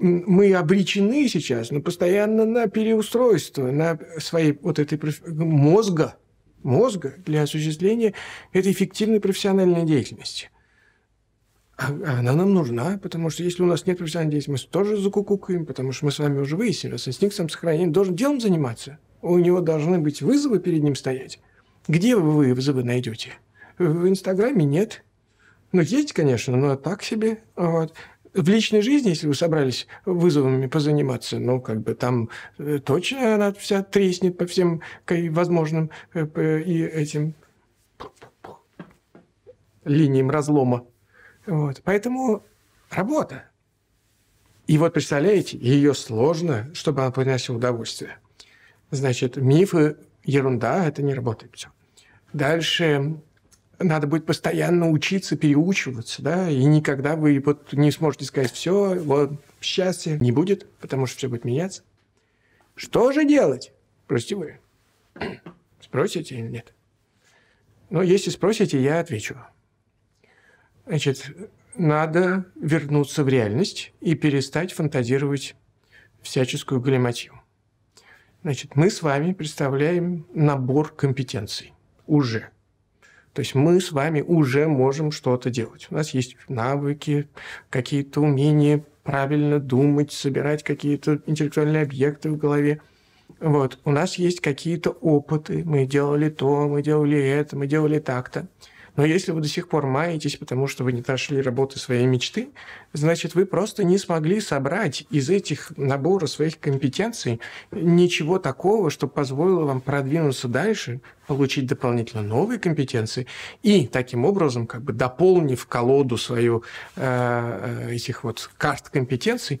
мы обречены сейчас ну, постоянно на переустройство, на своей вот этой мозга, мозга для осуществления этой эффективной профессиональной деятельности. А, а она нам нужна, потому что если у нас нет профессиональной деятельности, мы тоже закукукаем, потому что мы с вами уже выяснили, что инстинкт самосохранения должен делом заниматься. У него должны быть вызовы перед ним стоять. Где вы вызовы найдете? В Инстаграме нет. Ну, есть, конечно, но так себе. Вот. В личной жизни, если вы собрались вызовами позаниматься, ну, как бы там э, точно она вся треснет по всем возможным э, и этим линиям разлома. Вот. Поэтому работа. И вот, представляете, ее сложно, чтобы она приносила удовольствие. Значит, мифы – ерунда, это не работает все. Дальше надо будет постоянно учиться, переучиваться, да, и никогда вы вот не сможете сказать все, вот счастья не будет, потому что все будет меняться. Что же делать? Простите, вы. Спросите или нет? Но «Ну, если спросите, я отвечу. Значит, надо вернуться в реальность и перестать фантазировать всяческую галиматью. Значит, мы с вами представляем набор компетенций уже – то есть мы с вами уже можем что-то делать. У нас есть навыки, какие-то умения правильно думать, собирать какие-то интеллектуальные объекты в голове. Вот. У нас есть какие-то опыты. Мы делали то, мы делали это, мы делали так-то. Но если вы до сих пор маетесь, потому что вы не нашли работы своей мечты, значит, вы просто не смогли собрать из этих набора своих компетенций ничего такого, что позволило вам продвинуться дальше, получить дополнительно новые компетенции и таким образом, как бы дополнив колоду свою э, э этих вот карт компетенций,